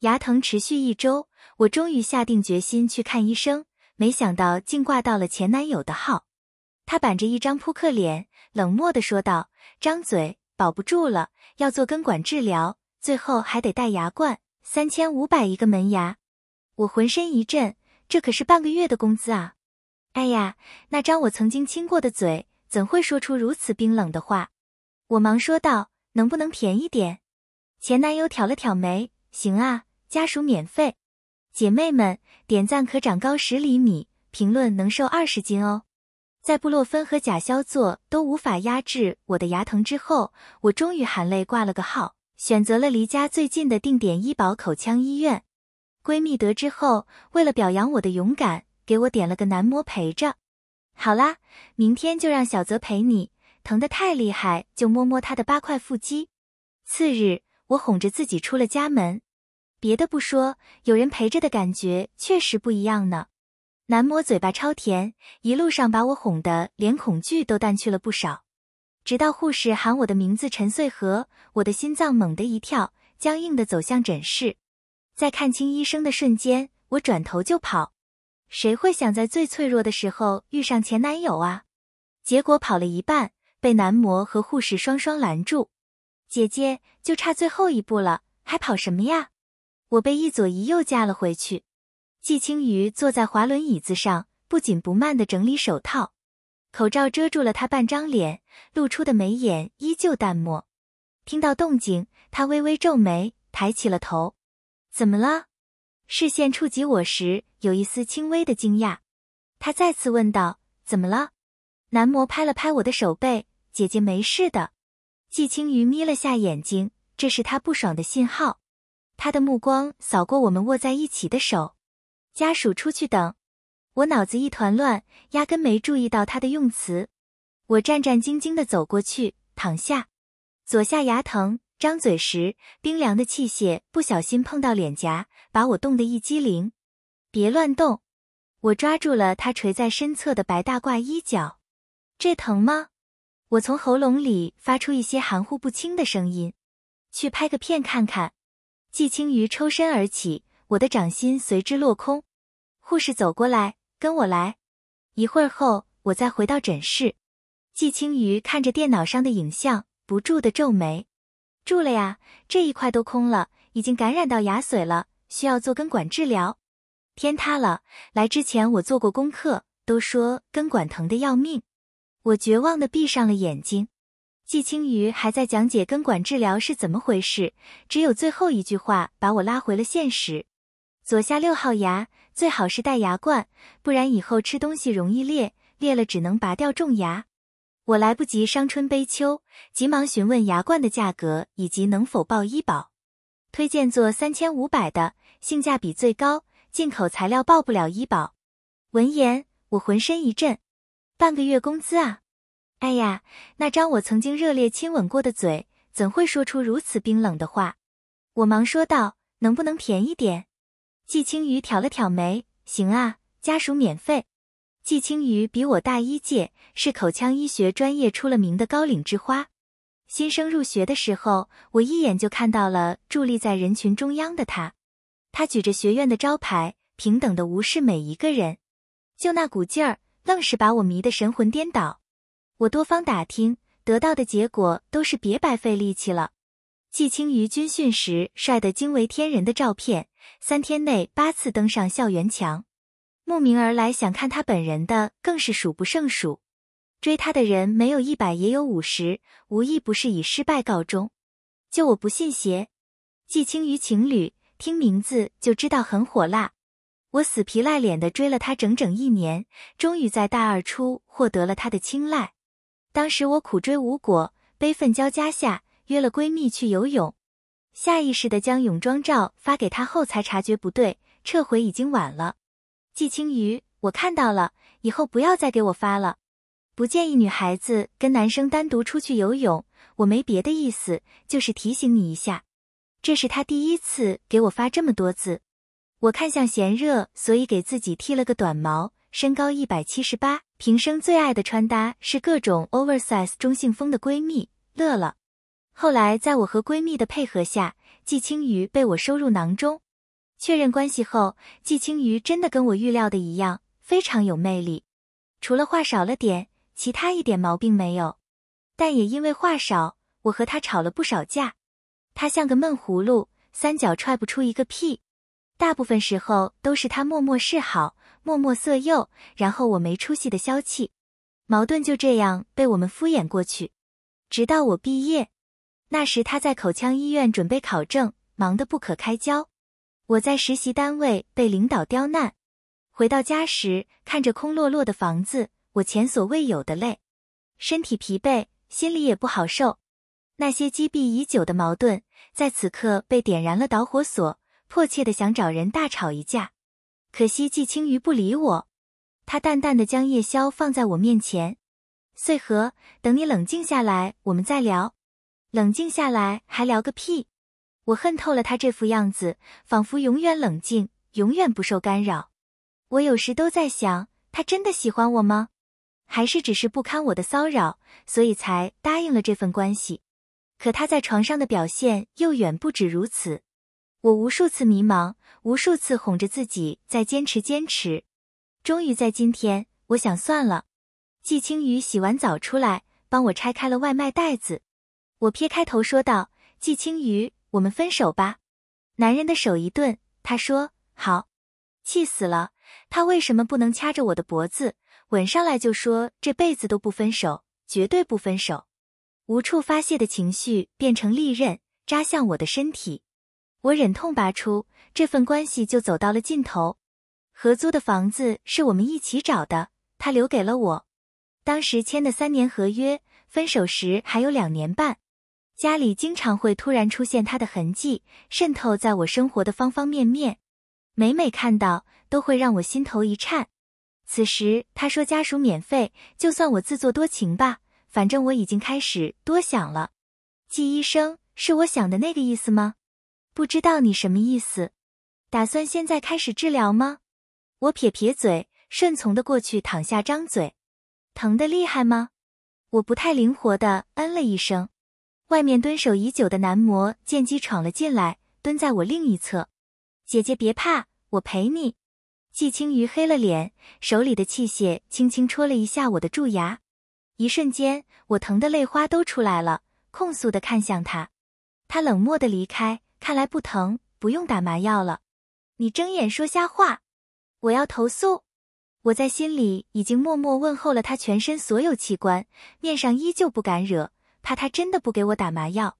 牙疼持续一周，我终于下定决心去看医生，没想到竟挂到了前男友的号。他板着一张扑克脸，冷漠的说道：“张嘴，保不住了，要做根管治疗，最后还得带牙冠，三千五百一个门牙。”我浑身一震，这可是半个月的工资啊！哎呀，那张我曾经亲过的嘴，怎会说出如此冰冷的话？我忙说道：“能不能便宜点？”前男友挑了挑眉：“行啊。”家属免费，姐妹们点赞可长高十厘米，评论能瘦二十斤哦。在布洛芬和甲硝唑都无法压制我的牙疼之后，我终于含泪挂了个号，选择了离家最近的定点医保口腔医院。闺蜜得知后，为了表扬我的勇敢，给我点了个男模陪着。好啦，明天就让小泽陪你，疼得太厉害就摸摸他的八块腹肌。次日，我哄着自己出了家门。别的不说，有人陪着的感觉确实不一样呢。男模嘴巴超甜，一路上把我哄得连恐惧都淡去了不少。直到护士喊我的名字陈穗禾，我的心脏猛地一跳，僵硬的走向诊室。在看清医生的瞬间，我转头就跑。谁会想在最脆弱的时候遇上前男友啊？结果跑了一半，被男模和护士双双拦住。姐姐，就差最后一步了，还跑什么呀？我被一左一右架了回去。季青鱼坐在滑轮椅子上，不紧不慢地整理手套，口罩遮住了他半张脸，露出的眉眼依旧淡漠。听到动静，他微微皱眉，抬起了头。怎么了？视线触及我时，有一丝轻微的惊讶。他再次问道：“怎么了？”男模拍了拍我的手背：“姐姐没事的。”季青鱼眯了下眼睛，这是他不爽的信号。他的目光扫过我们握在一起的手，家属出去等。我脑子一团乱，压根没注意到他的用词。我战战兢兢地走过去，躺下，左下牙疼，张嘴时冰凉的器械不小心碰到脸颊，把我冻得一激灵。别乱动！我抓住了他垂在身侧的白大褂衣角。这疼吗？我从喉咙里发出一些含糊不清的声音。去拍个片看看。季青鱼抽身而起，我的掌心随之落空。护士走过来，跟我来。一会儿后，我再回到诊室。季青鱼看着电脑上的影像，不住的皱眉。住了呀，这一块都空了，已经感染到牙髓了，需要做根管治疗。天塌了！来之前我做过功课，都说根管疼的要命。我绝望的闭上了眼睛。季青鱼还在讲解根管治疗是怎么回事，只有最后一句话把我拉回了现实。左下六号牙最好是带牙冠，不然以后吃东西容易裂，裂了只能拔掉种牙。我来不及伤春悲秋，急忙询问牙冠的价格以及能否报医保。推荐做三千五百的，性价比最高，进口材料报不了医保。闻言，我浑身一震，半个月工资啊！哎呀，那张我曾经热烈亲吻过的嘴，怎会说出如此冰冷的话？我忙说道：“能不能便宜点？”季青鱼挑了挑眉：“行啊，家属免费。”季青鱼比我大一届，是口腔医学专业出了名的高岭之花。新生入学的时候，我一眼就看到了伫立在人群中央的他，他举着学院的招牌，平等的无视每一个人，就那股劲儿，愣是把我迷得神魂颠倒。我多方打听得到的结果都是别白费力气了。季青于军训时帅得惊为天人的照片，三天内八次登上校园墙，慕名而来想看他本人的更是数不胜数。追他的人没有一百也有五十，无一不是以失败告终。就我不信邪，季青于情侣听名字就知道很火辣。我死皮赖脸的追了他整整一年，终于在大二初获得了他的青睐。当时我苦追无果，悲愤交加下约了闺蜜去游泳，下意识的将泳装照发给她后，才察觉不对，撤回已经晚了。季青鱼，我看到了，以后不要再给我发了。不建议女孩子跟男生单独出去游泳，我没别的意思，就是提醒你一下。这是他第一次给我发这么多字，我看向嫌热，所以给自己剃了个短毛，身高一百七十八。平生最爱的穿搭是各种 o v e r s i z e 中性风的闺蜜乐乐，后来在我和闺蜜的配合下，季青鱼被我收入囊中。确认关系后，季青鱼真的跟我预料的一样，非常有魅力。除了话少了点，其他一点毛病没有。但也因为话少，我和他吵了不少架。他像个闷葫芦，三脚踹不出一个屁，大部分时候都是他默默示好。默默色诱，然后我没出息的消气，矛盾就这样被我们敷衍过去。直到我毕业，那时他在口腔医院准备考证，忙得不可开交；我在实习单位被领导刁难。回到家时，看着空落落的房子，我前所未有的累，身体疲惫，心里也不好受。那些积弊已久的矛盾，在此刻被点燃了导火索，迫切的想找人大吵一架。可惜季青鱼不理我，他淡淡的将夜宵放在我面前。穗禾，等你冷静下来，我们再聊。冷静下来还聊个屁！我恨透了他这副样子，仿佛永远冷静，永远不受干扰。我有时都在想，他真的喜欢我吗？还是只是不堪我的骚扰，所以才答应了这份关系？可他在床上的表现又远不止如此。我无数次迷茫，无数次哄着自己再坚持坚持，终于在今天，我想算了。季青雨洗完澡出来，帮我拆开了外卖袋子。我撇开头说道：“季青雨，我们分手吧。”男人的手一顿，他说：“好。”气死了，他为什么不能掐着我的脖子，吻上来就说这辈子都不分手，绝对不分手？无处发泄的情绪变成利刃，扎向我的身体。我忍痛拔出，这份关系就走到了尽头。合租的房子是我们一起找的，他留给了我。当时签的三年合约，分手时还有两年半。家里经常会突然出现他的痕迹，渗透在我生活的方方面面。每每看到，都会让我心头一颤。此时他说家属免费，就算我自作多情吧，反正我已经开始多想了。季医生是我想的那个意思吗？不知道你什么意思，打算现在开始治疗吗？我撇撇嘴，顺从的过去躺下，张嘴，疼的厉害吗？我不太灵活的嗯了一声。外面蹲守已久的男模见机闯了进来，蹲在我另一侧，姐姐别怕，我陪你。季青鱼黑了脸，手里的器械轻轻戳了一下我的蛀牙，一瞬间我疼的泪花都出来了，控诉的看向他，他冷漠的离开。看来不疼，不用打麻药了。你睁眼说瞎话，我要投诉。我在心里已经默默问候了他全身所有器官，面上依旧不敢惹，怕他真的不给我打麻药。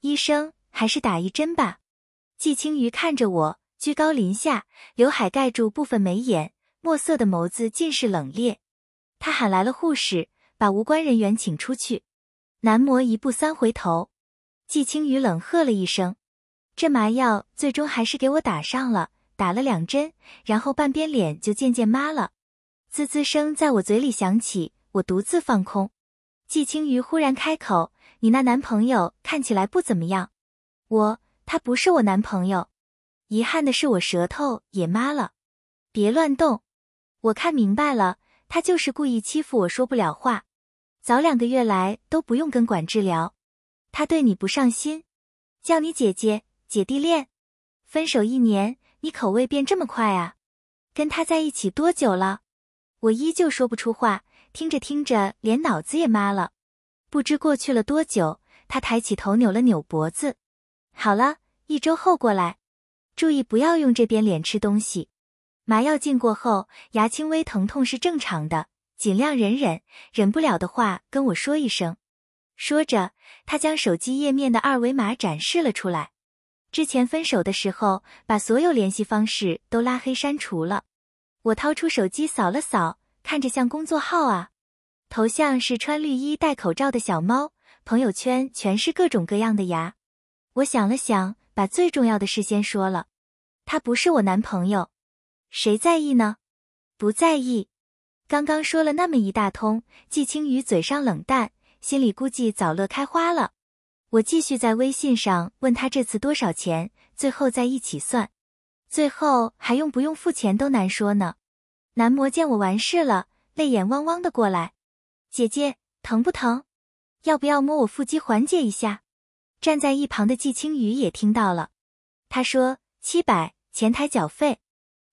医生，还是打一针吧。季青鱼看着我，居高临下，刘海盖住部分眉眼，墨色的眸子尽是冷冽。他喊来了护士，把无关人员请出去。男模一步三回头，季青鱼冷喝了一声。这麻药最终还是给我打上了，打了两针，然后半边脸就渐渐麻了，滋滋声在我嘴里响起。我独自放空，季青鱼忽然开口：“你那男朋友看起来不怎么样。”“我他不是我男朋友。”“遗憾的是我舌头也麻了。”“别乱动。”“我看明白了，他就是故意欺负我说不了话。”“早两个月来都不用根管治疗，他对你不上心，叫你姐姐。”姐弟恋，分手一年，你口味变这么快啊？跟他在一起多久了？我依旧说不出话，听着听着连脑子也麻了。不知过去了多久，他抬起头，扭了扭脖子。好了，一周后过来，注意不要用这边脸吃东西。麻药进过后，牙轻微疼痛是正常的，尽量忍忍，忍不了的话跟我说一声。说着，他将手机页面的二维码展示了出来。之前分手的时候，把所有联系方式都拉黑删除了。我掏出手机扫了扫，看着像工作号啊，头像是穿绿衣戴口罩的小猫，朋友圈全是各种各样的牙。我想了想，把最重要的事先说了：他不是我男朋友，谁在意呢？不在意。刚刚说了那么一大通，季青雨嘴上冷淡，心里估计早乐开花了。我继续在微信上问他这次多少钱，最后再一起算，最后还用不用付钱都难说呢。男模见我完事了，泪眼汪汪的过来，姐姐疼不疼？要不要摸我腹肌缓解一下？站在一旁的季青雨也听到了，他说七百，前台缴费。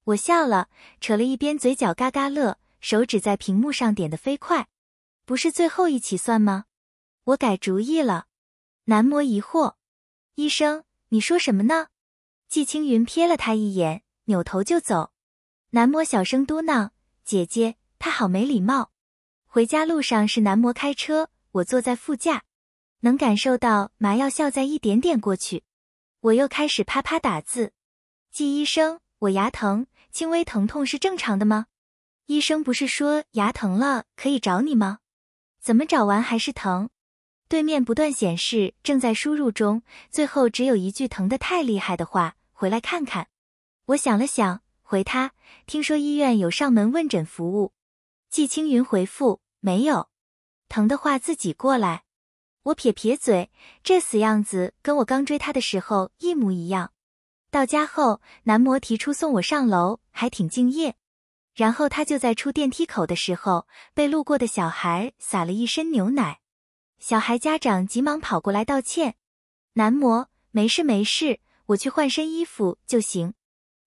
我笑了，扯了一边嘴角，嘎嘎乐，手指在屏幕上点的飞快。不是最后一起算吗？我改主意了。男模疑惑：“医生，你说什么呢？”季青云瞥了他一眼，扭头就走。男模小声嘟囔：“姐姐，他好没礼貌。”回家路上是男模开车，我坐在副驾，能感受到麻药效在一点点过去。我又开始啪啪打字：“季医生，我牙疼，轻微疼痛是正常的吗？医生不是说牙疼了可以找你吗？怎么找完还是疼？”对面不断显示正在输入中，最后只有一句疼得太厉害的话。回来看看，我想了想，回他：听说医院有上门问诊服务。季青云回复：没有，疼的话自己过来。我撇撇嘴，这死样子跟我刚追他的时候一模一样。到家后，男模提出送我上楼，还挺敬业。然后他就在出电梯口的时候，被路过的小孩洒了一身牛奶。小孩家长急忙跑过来道歉，男模没事没事，我去换身衣服就行。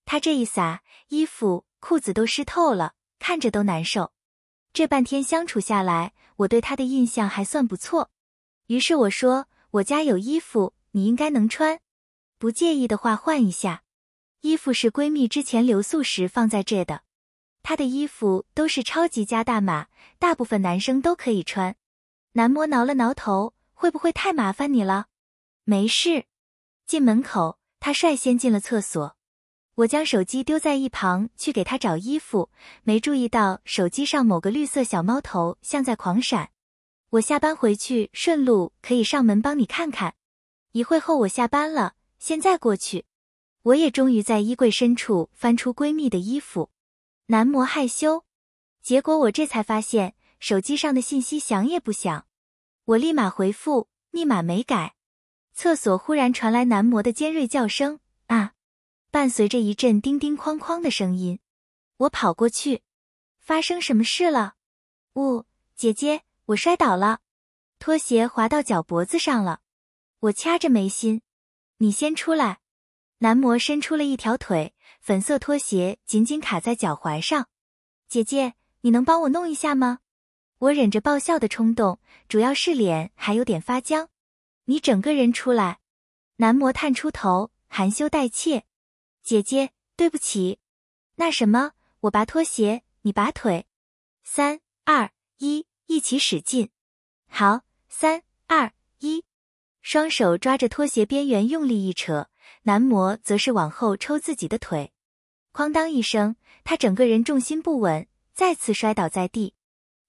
他这一撒，衣服裤子都湿透了，看着都难受。这半天相处下来，我对他的印象还算不错。于是我说，我家有衣服，你应该能穿，不介意的话换一下。衣服是闺蜜之前留宿时放在这的，她的衣服都是超级加大码，大部分男生都可以穿。男模挠了挠头，会不会太麻烦你了？没事，进门口，他率先进了厕所。我将手机丢在一旁，去给他找衣服。没注意到手机上某个绿色小猫头像在狂闪。我下班回去顺路可以上门帮你看看。一会后我下班了，现在过去。我也终于在衣柜深处翻出闺蜜的衣服。男模害羞。结果我这才发现手机上的信息，想也不想。我立马回复密码没改。厕所忽然传来男模的尖锐叫声啊，伴随着一阵叮叮哐哐的声音，我跑过去，发生什么事了？呜，姐姐，我摔倒了，拖鞋滑到脚脖子上了。我掐着眉心，你先出来。男模伸出了一条腿，粉色拖鞋紧紧卡在脚踝上。姐姐，你能帮我弄一下吗？我忍着爆笑的冲动，主要是脸还有点发僵。你整个人出来。男模探出头，含羞带怯：“姐姐，对不起。”那什么，我拔拖鞋，你拔腿。三二一，一起使劲。好，三二一，双手抓着拖鞋边缘用力一扯，男模则是往后抽自己的腿。哐当一声，他整个人重心不稳，再次摔倒在地。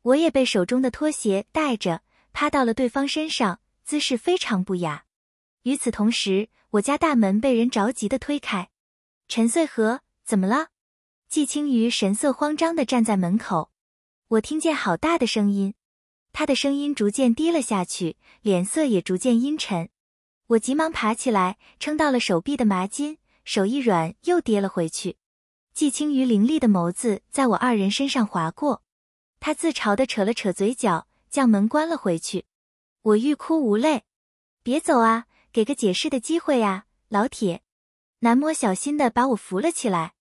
我也被手中的拖鞋带着趴到了对方身上，姿势非常不雅。与此同时，我家大门被人着急的推开。陈穗和，怎么了？季青鱼神色慌张的站在门口。我听见好大的声音，他的声音逐渐低了下去，脸色也逐渐阴沉。我急忙爬起来，撑到了手臂的麻筋，手一软又跌了回去。季青鱼凌厉的眸子在我二人身上划过。他自嘲的扯了扯嘴角，将门关了回去。我欲哭无泪，别走啊，给个解释的机会呀，老铁。男模小心的把我扶了起来，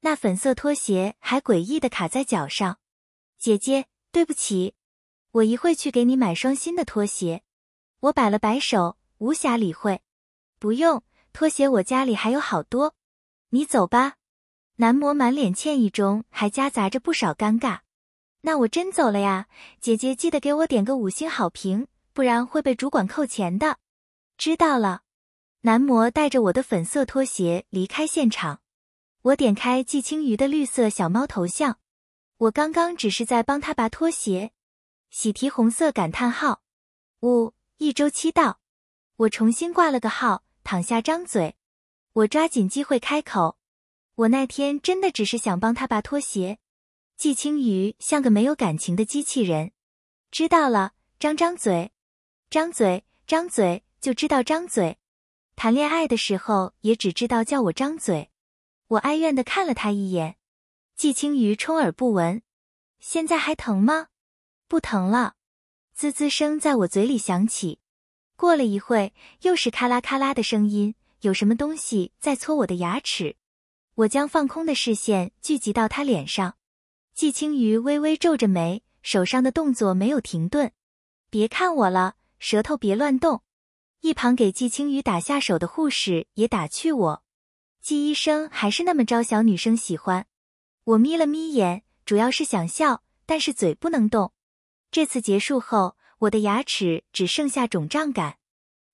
那粉色拖鞋还诡异的卡在脚上。姐姐，对不起，我一会去给你买双新的拖鞋。我摆了摆手，无暇理会，不用，拖鞋我家里还有好多，你走吧。男模满脸歉意中还夹杂着不少尴尬。那我真走了呀，姐姐记得给我点个五星好评，不然会被主管扣钱的。知道了，男模带着我的粉色拖鞋离开现场。我点开季青鱼的绿色小猫头像，我刚刚只是在帮他拔拖鞋。喜提红色感叹号，呜，一周期到。我重新挂了个号，躺下张嘴。我抓紧机会开口，我那天真的只是想帮他拔拖鞋。季青鱼像个没有感情的机器人，知道了，张张嘴，张嘴，张嘴，就知道张嘴。谈恋爱的时候也只知道叫我张嘴。我哀怨地看了他一眼，季青鱼充耳不闻。现在还疼吗？不疼了。滋滋声在我嘴里响起，过了一会，又是咔啦咔啦的声音，有什么东西在搓我的牙齿？我将放空的视线聚集到他脸上。季青鱼微微皱着眉，手上的动作没有停顿。别看我了，舌头别乱动。一旁给季青鱼打下手的护士也打趣我：“季医生还是那么招小女生喜欢。”我眯了眯眼，主要是想笑，但是嘴不能动。这次结束后，我的牙齿只剩下肿胀感。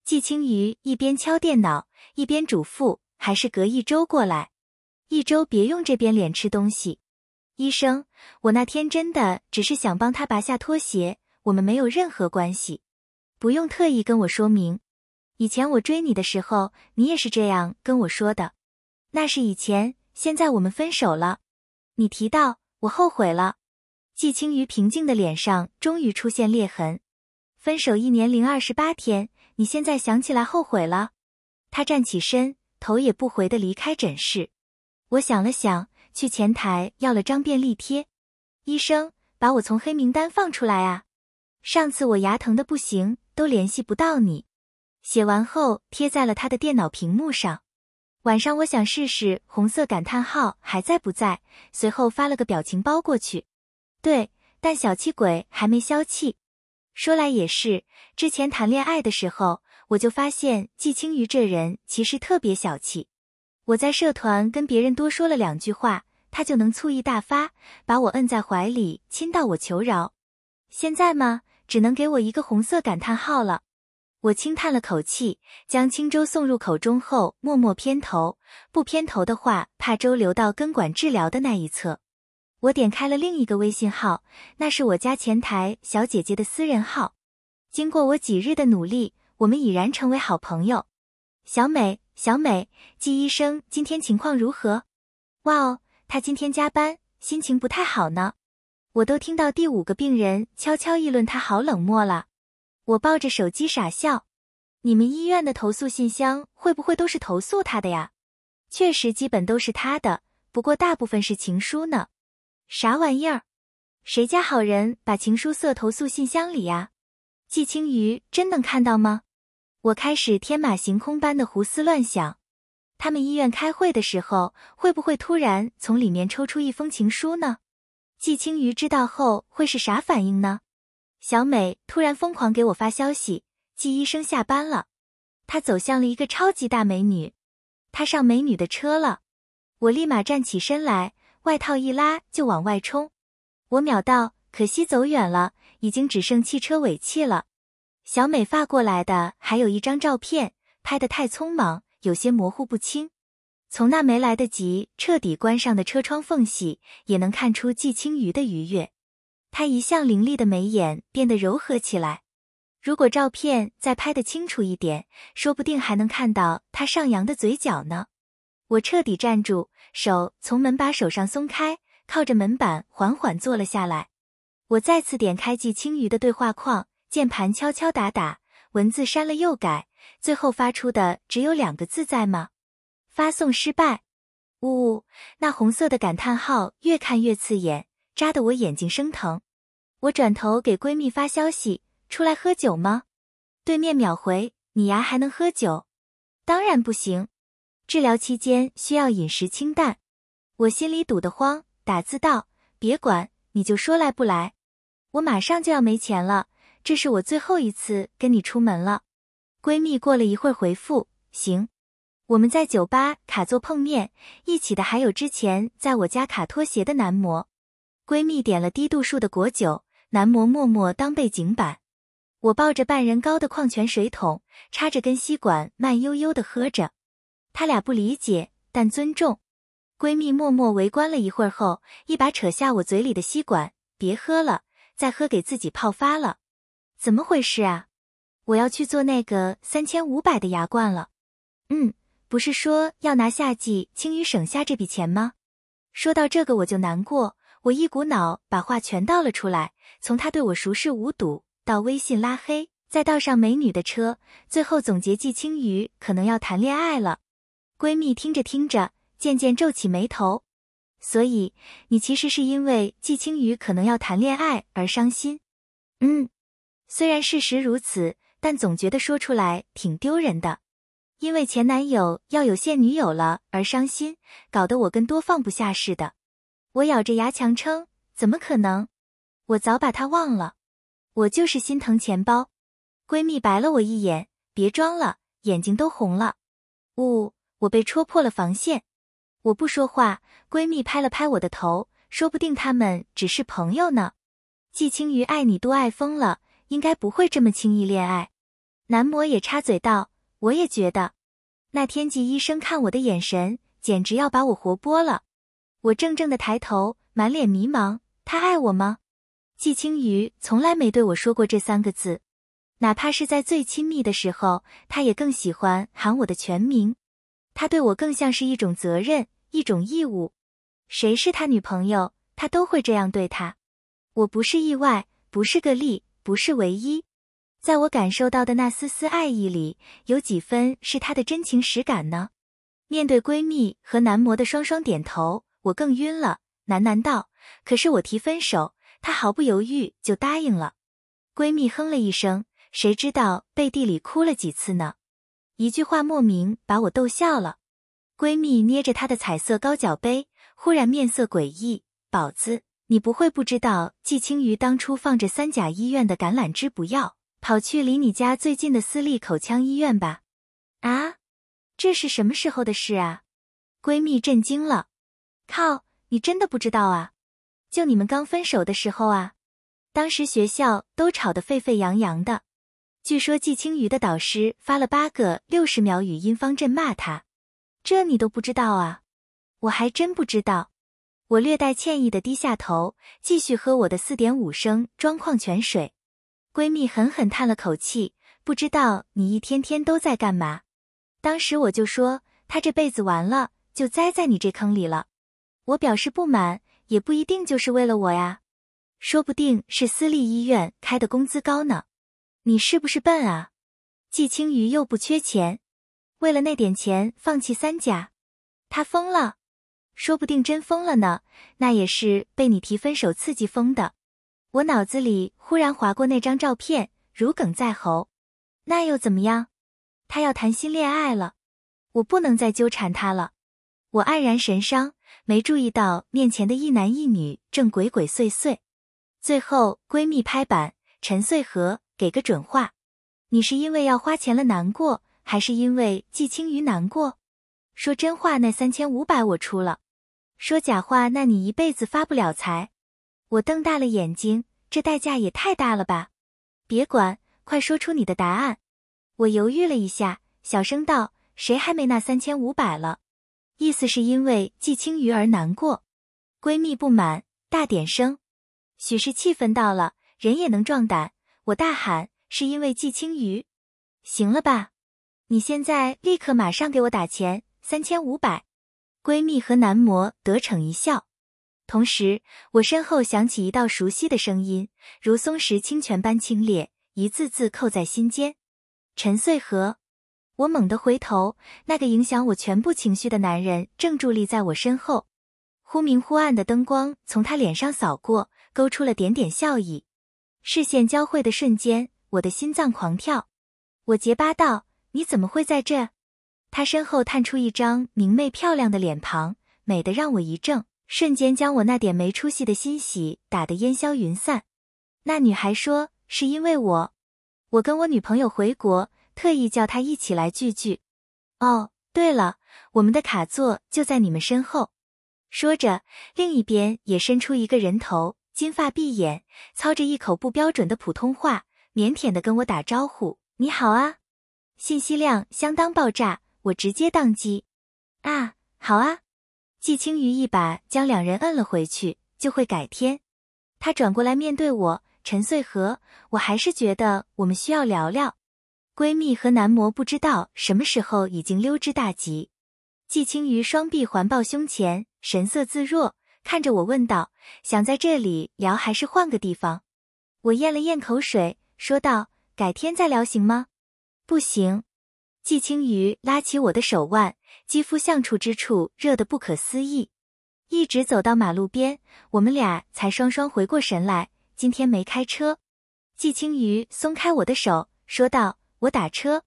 季青鱼一边敲电脑，一边嘱咐：“还是隔一周过来，一周别用这边脸吃东西。”医生，我那天真的只是想帮他拔下拖鞋，我们没有任何关系，不用特意跟我说明。以前我追你的时候，你也是这样跟我说的，那是以前。现在我们分手了，你提到我后悔了。季青瑜平静的脸上终于出现裂痕。分手一年零二十八天，你现在想起来后悔了？他站起身，头也不回的离开诊室。我想了想。去前台要了张便利贴，医生把我从黑名单放出来啊！上次我牙疼的不行，都联系不到你。写完后贴在了他的电脑屏幕上。晚上我想试试红色感叹号还在不在，随后发了个表情包过去。对，但小气鬼还没消气。说来也是，之前谈恋爱的时候我就发现季青鱼这人其实特别小气。我在社团跟别人多说了两句话，他就能醋意大发，把我摁在怀里亲到我求饶。现在吗？只能给我一个红色感叹号了。我轻叹了口气，将青粥送入口中后，默默偏头。不偏头的话，怕粥流到根管治疗的那一侧。我点开了另一个微信号，那是我家前台小姐姐的私人号。经过我几日的努力，我们已然成为好朋友，小美。小美，季医生今天情况如何？哇哦，他今天加班，心情不太好呢。我都听到第五个病人悄悄议论他好冷漠了。我抱着手机傻笑。你们医院的投诉信箱会不会都是投诉他的呀？确实，基本都是他的，不过大部分是情书呢。啥玩意儿？谁家好人把情书塞投诉信箱里呀？季青鱼真能看到吗？我开始天马行空般的胡思乱想，他们医院开会的时候会不会突然从里面抽出一封情书呢？季青鱼知道后会是啥反应呢？小美突然疯狂给我发消息，季医生下班了，他走向了一个超级大美女，他上美女的车了。我立马站起身来，外套一拉就往外冲。我秒到，可惜走远了，已经只剩汽车尾气了。小美发过来的，还有一张照片，拍得太匆忙，有些模糊不清。从那没来得及彻底关上的车窗缝隙，也能看出季青鱼的愉悦。他一向凌厉的眉眼变得柔和起来。如果照片再拍得清楚一点，说不定还能看到他上扬的嘴角呢。我彻底站住，手从门把手上松开，靠着门板缓缓坐了下来。我再次点开季青鱼的对话框。键盘敲敲打打，文字删了又改，最后发出的只有两个字在吗？发送失败。呜呜，那红色的感叹号越看越刺眼，扎得我眼睛生疼。我转头给闺蜜发消息：“出来喝酒吗？”对面秒回：“你牙还能喝酒？当然不行，治疗期间需要饮食清淡。”我心里堵得慌，打字道：“别管，你就说来不来。我马上就要没钱了。”这是我最后一次跟你出门了，闺蜜过了一会儿回复：行，我们在酒吧卡座碰面，一起的还有之前在我家卡拖鞋的男模。闺蜜点了低度数的果酒，男模默默当背景板。我抱着半人高的矿泉水桶，插着根吸管，慢悠悠的喝着。他俩不理解，但尊重。闺蜜默默围观了一会儿后，一把扯下我嘴里的吸管，别喝了，再喝给自己泡发了。怎么回事啊？我要去做那个三千五百的牙冠了。嗯，不是说要拿夏季青雨省下这笔钱吗？说到这个我就难过。我一股脑把话全倒了出来，从他对我熟视无睹到微信拉黑，再到上美女的车，最后总结季青雨可能要谈恋爱了。闺蜜听着听着，渐渐皱起眉头。所以你其实是因为季青雨可能要谈恋爱而伤心？嗯。虽然事实如此，但总觉得说出来挺丢人的，因为前男友要有现女友了而伤心，搞得我跟多放不下似的。我咬着牙强撑，怎么可能？我早把他忘了，我就是心疼钱包。闺蜜白了我一眼，别装了，眼睛都红了。呜，我被戳破了防线。我不说话，闺蜜拍了拍我的头，说不定他们只是朋友呢。季青鱼爱你多爱疯了。应该不会这么轻易恋爱，男模也插嘴道：“我也觉得，那天纪医生看我的眼神，简直要把我活剥了。”我怔怔的抬头，满脸迷茫：“他爱我吗？”季青鱼从来没对我说过这三个字，哪怕是在最亲密的时候，他也更喜欢喊我的全名。他对我更像是一种责任，一种义务。谁是他女朋友，他都会这样对他。我不是意外，不是个例。不是唯一，在我感受到的那丝丝爱意里，有几分是他的真情实感呢？面对闺蜜和男模的双双点头，我更晕了，喃喃道：“可是我提分手，他毫不犹豫就答应了。”闺蜜哼了一声，谁知道背地里哭了几次呢？一句话莫名把我逗笑了。闺蜜捏着她的彩色高脚杯，忽然面色诡异：“宝子。”你不会不知道季青瑜当初放着三甲医院的橄榄枝不要，跑去离你家最近的私立口腔医院吧？啊，这是什么时候的事啊？闺蜜震惊了。靠，你真的不知道啊？就你们刚分手的时候啊，当时学校都吵得沸沸扬扬的。据说季青瑜的导师发了八个六十秒语音方阵骂他，这你都不知道啊？我还真不知道。我略带歉意的低下头，继续喝我的四点五升装矿泉水。闺蜜狠狠叹了口气，不知道你一天天都在干嘛。当时我就说，他这辈子完了，就栽在你这坑里了。我表示不满，也不一定就是为了我呀，说不定是私立医院开的工资高呢。你是不是笨啊？季青瑜又不缺钱，为了那点钱放弃三甲，他疯了。说不定真疯了呢，那也是被你提分手刺激疯的。我脑子里忽然划过那张照片，如鲠在喉。那又怎么样？他要谈新恋爱了，我不能再纠缠他了。我黯然神伤，没注意到面前的一男一女正鬼鬼祟祟。最后闺蜜拍板，陈穗禾给个准话：你是因为要花钱了难过，还是因为季青鱼难过？说真话，那三千五百我出了。说假话，那你一辈子发不了财。我瞪大了眼睛，这代价也太大了吧！别管，快说出你的答案。我犹豫了一下，小声道：“谁还没那三千五百了？”意思是因为季青鱼而难过。闺蜜不满，大点声。许是气氛到了，人也能壮胆，我大喊：“是因为季青鱼！”行了吧？你现在立刻马上给我打钱三千五百。闺蜜和男模得逞一笑，同时我身后响起一道熟悉的声音，如松石清泉般清冽，一字字扣在心间。陈穗禾，我猛地回头，那个影响我全部情绪的男人正伫立在我身后。忽明忽暗的灯光从他脸上扫过，勾出了点点笑意。视线交汇的瞬间，我的心脏狂跳。我结巴道：“你怎么会在这？”他身后探出一张明媚漂亮的脸庞，美得让我一怔，瞬间将我那点没出息的欣喜打得烟消云散。那女孩说：“是因为我，我跟我女朋友回国，特意叫她一起来聚聚。”哦，对了，我们的卡座就在你们身后。说着，另一边也伸出一个人头，金发碧眼，操着一口不标准的普通话，腼腆的跟我打招呼：“你好啊。”信息量相当爆炸。我直接宕机啊！好啊，季青鱼一把将两人摁了回去，就会改天。他转过来面对我，陈穗禾，我还是觉得我们需要聊聊。闺蜜和男模不知道什么时候已经溜之大吉。季青鱼双臂环抱胸前，神色自若，看着我问道：“想在这里聊，还是换个地方？”我咽了咽口水，说道：“改天再聊，行吗？”“不行。”季青鱼拉起我的手腕，肌肤相触之处热得不可思议，一直走到马路边，我们俩才双双回过神来。今天没开车，季青鱼松开我的手，说道：“我打车。”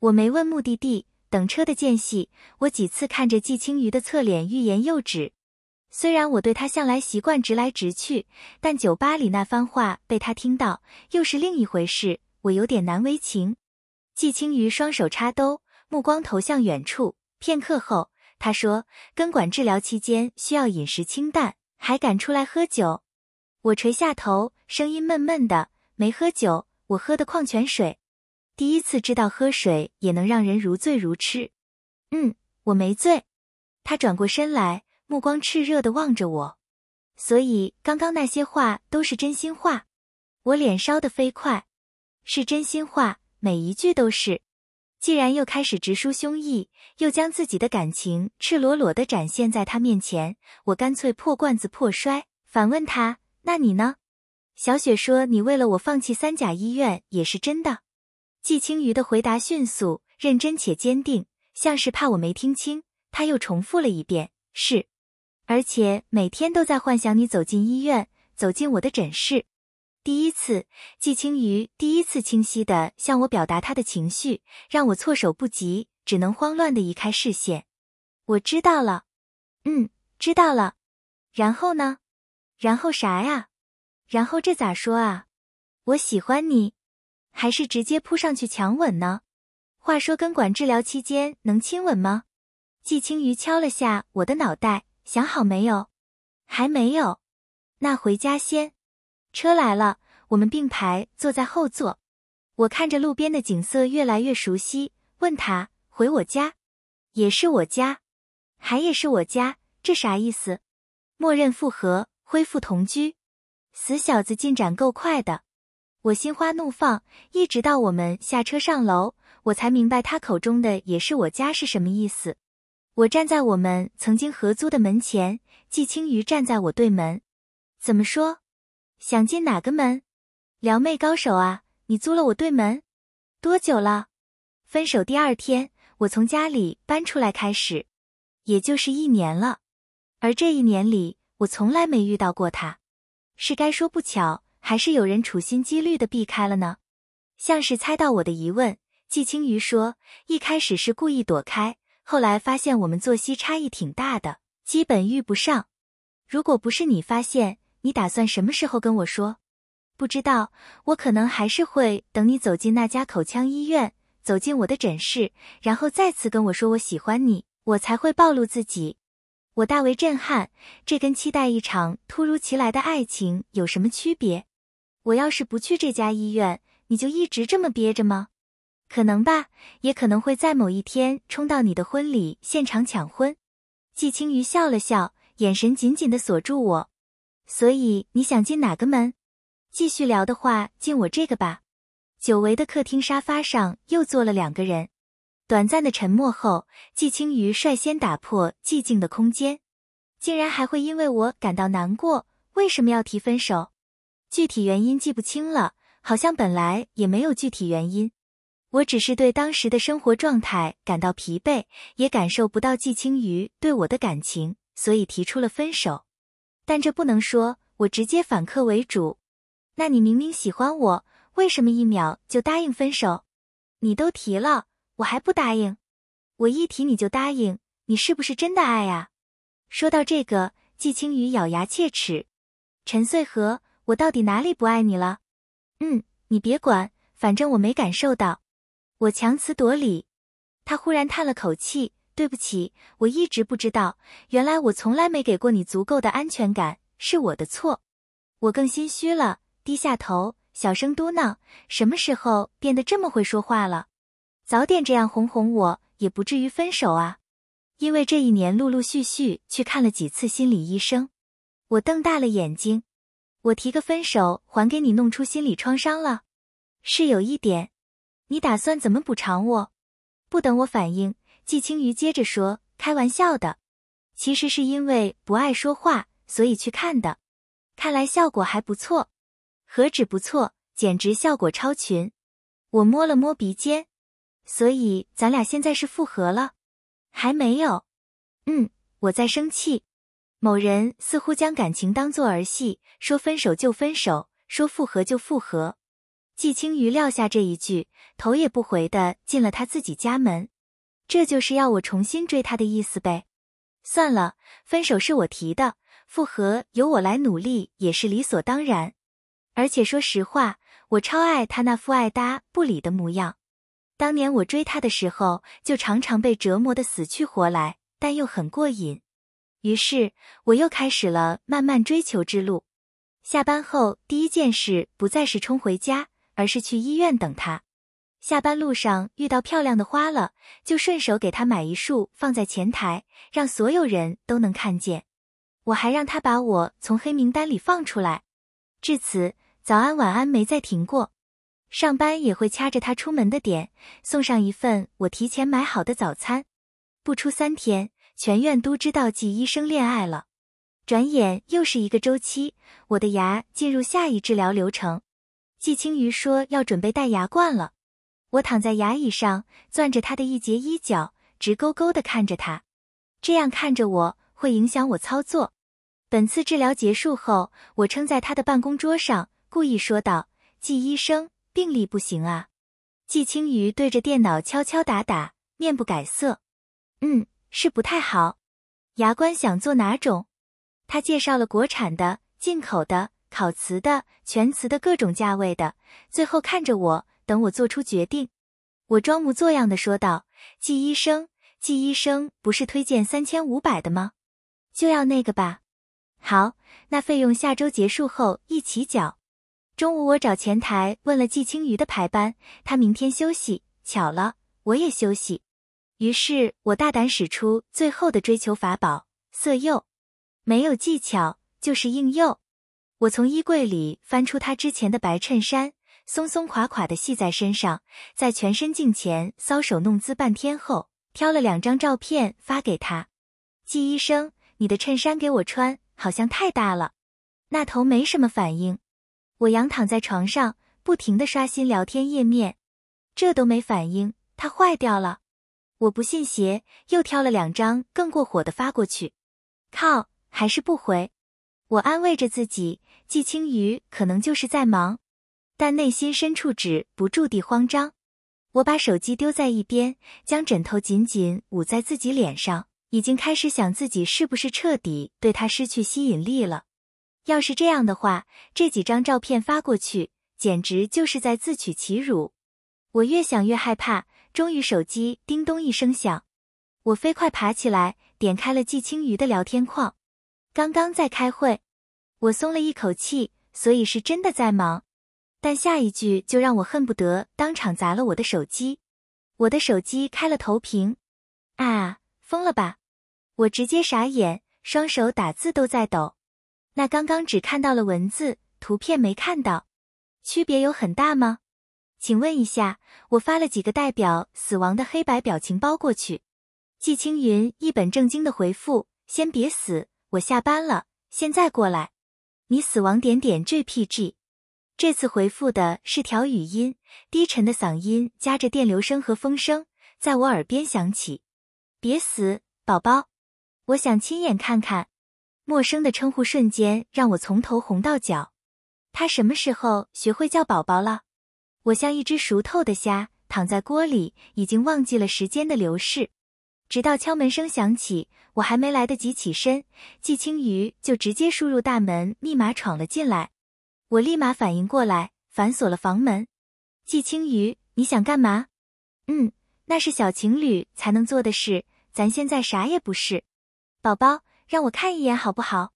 我没问目的地，等车的间隙，我几次看着季青鱼的侧脸，欲言又止。虽然我对他向来习惯直来直去，但酒吧里那番话被他听到，又是另一回事，我有点难为情。季青鱼双手插兜，目光投向远处。片刻后，他说：“根管治疗期间需要饮食清淡，还敢出来喝酒？”我垂下头，声音闷闷的：“没喝酒，我喝的矿泉水。”第一次知道喝水也能让人如醉如痴。嗯，我没醉。他转过身来，目光炽热的望着我。所以刚刚那些话都是真心话。我脸烧得飞快。是真心话。每一句都是，既然又开始直抒胸臆，又将自己的感情赤裸裸的展现在他面前，我干脆破罐子破摔，反问他：“那你呢？”小雪说：“你为了我放弃三甲医院也是真的。”季青鱼的回答迅速、认真且坚定，像是怕我没听清，他又重复了一遍：“是。”而且每天都在幻想你走进医院，走进我的诊室。第一次，季青鱼第一次清晰的向我表达他的情绪，让我措手不及，只能慌乱的移开视线。我知道了，嗯，知道了。然后呢？然后啥呀？然后这咋说啊？我喜欢你，还是直接扑上去强吻呢？话说根管治疗期间能亲吻吗？季青鱼敲了下我的脑袋，想好没有？还没有。那回家先。车来了，我们并排坐在后座，我看着路边的景色越来越熟悉，问他回我家，也是我家，还也是我家，这啥意思？默认复合，恢复同居，死小子进展够快的，我心花怒放，一直到我们下车上楼，我才明白他口中的也是我家是什么意思。我站在我们曾经合租的门前，季青鱼站在我对门，怎么说？想进哪个门？撩妹高手啊！你租了我对门多久了？分手第二天，我从家里搬出来开始，也就是一年了。而这一年里，我从来没遇到过他，是该说不巧，还是有人处心积虑的避开了呢？像是猜到我的疑问，季青瑜说：“一开始是故意躲开，后来发现我们作息差异挺大的，基本遇不上。如果不是你发现。”你打算什么时候跟我说？不知道，我可能还是会等你走进那家口腔医院，走进我的诊室，然后再次跟我说我喜欢你，我才会暴露自己。我大为震撼，这跟期待一场突如其来的爱情有什么区别？我要是不去这家医院，你就一直这么憋着吗？可能吧，也可能会在某一天冲到你的婚礼现场抢婚。季青鱼笑了笑，眼神紧紧的锁住我。所以你想进哪个门？继续聊的话，进我这个吧。久违的客厅沙发上又坐了两个人。短暂的沉默后，季青鱼率先打破寂静的空间，竟然还会因为我感到难过？为什么要提分手？具体原因记不清了，好像本来也没有具体原因。我只是对当时的生活状态感到疲惫，也感受不到季青鱼对我的感情，所以提出了分手。但这不能说，我直接反客为主。那你明明喜欢我，为什么一秒就答应分手？你都提了，我还不答应？我一提你就答应，你是不是真的爱啊？说到这个，季青雨咬牙切齿。陈穗禾，我到底哪里不爱你了？嗯，你别管，反正我没感受到。我强词夺理。他忽然叹了口气。对不起，我一直不知道，原来我从来没给过你足够的安全感，是我的错，我更心虚了，低下头，小声嘟囔：“什么时候变得这么会说话了？早点这样哄哄我，也不至于分手啊。”因为这一年陆陆续续去看了几次心理医生，我瞪大了眼睛：“我提个分手，还给你弄出心理创伤了？是有一点。你打算怎么补偿我？”不等我反应。季青鱼接着说：“开玩笑的，其实是因为不爱说话，所以去看的。看来效果还不错，何止不错，简直效果超群。”我摸了摸鼻尖，所以咱俩现在是复合了？还没有？嗯，我在生气。某人似乎将感情当作儿戏，说分手就分手，说复合就复合。季青鱼撂下这一句，头也不回的进了他自己家门。这就是要我重新追他的意思呗，算了，分手是我提的，复合由我来努力也是理所当然。而且说实话，我超爱他那副爱搭不理的模样。当年我追他的时候，就常常被折磨的死去活来，但又很过瘾。于是我又开始了慢慢追求之路。下班后第一件事不再是冲回家，而是去医院等他。下班路上遇到漂亮的花了，就顺手给她买一束放在前台，让所有人都能看见。我还让她把我从黑名单里放出来。至此，早安晚安没再停过。上班也会掐着她出门的点，送上一份我提前买好的早餐。不出三天，全院都知道季医生恋爱了。转眼又是一个周期，我的牙进入下一治疗流程。季青鱼说要准备戴牙冠了。我躺在牙椅上，攥着他的一截衣角，直勾勾的看着他。这样看着我会影响我操作。本次治疗结束后，我撑在他的办公桌上，故意说道：“季医生，病例不行啊。”季青鱼对着电脑敲敲打打，面不改色。“嗯，是不太好。牙冠想做哪种？”他介绍了国产的、进口的、烤瓷的、全瓷的各种价位的，最后看着我。等我做出决定，我装模作样的说道：“季医生，季医生不是推荐三千五百的吗？就要那个吧。好，那费用下周结束后一起缴。中午我找前台问了季青鱼的排班，他明天休息，巧了，我也休息。于是，我大胆使出最后的追求法宝——色诱，没有技巧，就是硬诱。我从衣柜里翻出他之前的白衬衫。”松松垮垮的系在身上，在全身镜前搔首弄姿半天后，挑了两张照片发给他。季医生，你的衬衫给我穿，好像太大了。那头没什么反应。我仰躺在床上，不停的刷新聊天页面。这都没反应，它坏掉了。我不信邪，又挑了两张更过火的发过去。靠，还是不回。我安慰着自己，季青鱼可能就是在忙。但内心深处止不住地慌张，我把手机丢在一边，将枕头紧紧捂在自己脸上，已经开始想自己是不是彻底对他失去吸引力了。要是这样的话，这几张照片发过去，简直就是在自取其辱。我越想越害怕，终于手机叮咚一声响，我飞快爬起来，点开了季青鱼的聊天框。刚刚在开会，我松了一口气，所以是真的在忙。但下一句就让我恨不得当场砸了我的手机，我的手机开了投屏，啊，疯了吧！我直接傻眼，双手打字都在抖。那刚刚只看到了文字，图片没看到，区别有很大吗？请问一下，我发了几个代表死亡的黑白表情包过去？季青云一本正经的回复：先别死，我下班了，现在过来。你死亡点点 JPG。这次回复的是条语音，低沉的嗓音夹着电流声和风声，在我耳边响起。别死，宝宝，我想亲眼看看。陌生的称呼瞬间让我从头红到脚。他什么时候学会叫宝宝了？我像一只熟透的虾，躺在锅里，已经忘记了时间的流逝。直到敲门声响起，我还没来得及起身，季青鱼就直接输入大门密码闯了进来。我立马反应过来，反锁了房门。季青鱼，你想干嘛？嗯，那是小情侣才能做的事，咱现在啥也不是。宝宝，让我看一眼好不好？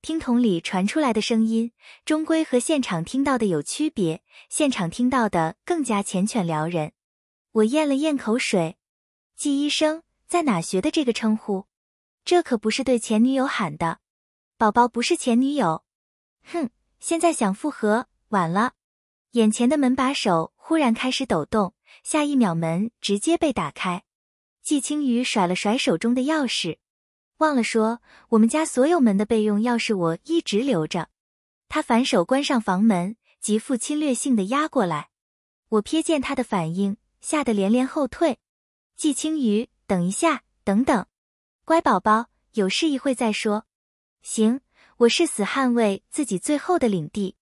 听筒里传出来的声音，终归和现场听到的有区别，现场听到的更加缱绻撩人。我咽了咽口水。季医生在哪学的这个称呼？这可不是对前女友喊的。宝宝不是前女友。哼。现在想复合晚了，眼前的门把手忽然开始抖动，下一秒门直接被打开。季青雨甩了甩手中的钥匙，忘了说，我们家所有门的备用钥匙我一直留着。他反手关上房门，极富侵略性的压过来。我瞥见他的反应，吓得连连后退。季青雨，等一下，等等，乖宝宝，有事一会再说。行。我誓死捍卫自己最后的领地，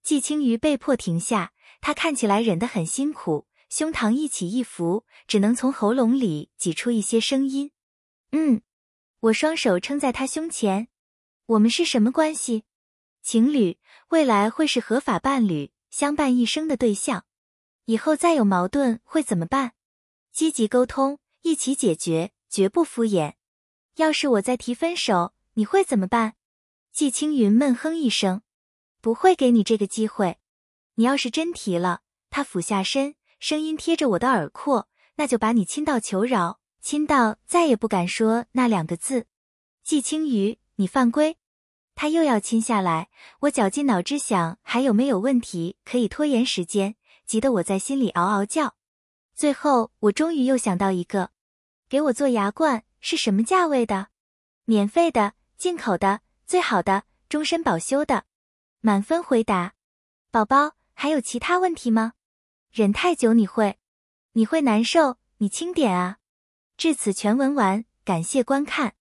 季青鱼被迫停下。他看起来忍得很辛苦，胸膛一起一伏，只能从喉咙里挤出一些声音。嗯，我双手撑在他胸前。我们是什么关系？情侣，未来会是合法伴侣，相伴一生的对象。以后再有矛盾会怎么办？积极沟通，一起解决，绝不敷衍。要是我再提分手，你会怎么办？季青云闷哼一声，不会给你这个机会。你要是真提了，他俯下身，声音贴着我的耳廓，那就把你亲到求饶，亲到再也不敢说那两个字。季青云，你犯规！他又要亲下来，我绞尽脑汁想还有没有问题可以拖延时间，急得我在心里嗷嗷叫。最后，我终于又想到一个，给我做牙冠是什么价位的？免费的，进口的。最好的终身保修的，满分回答。宝宝，还有其他问题吗？忍太久你会，你会难受，你轻点啊。至此全文完，感谢观看。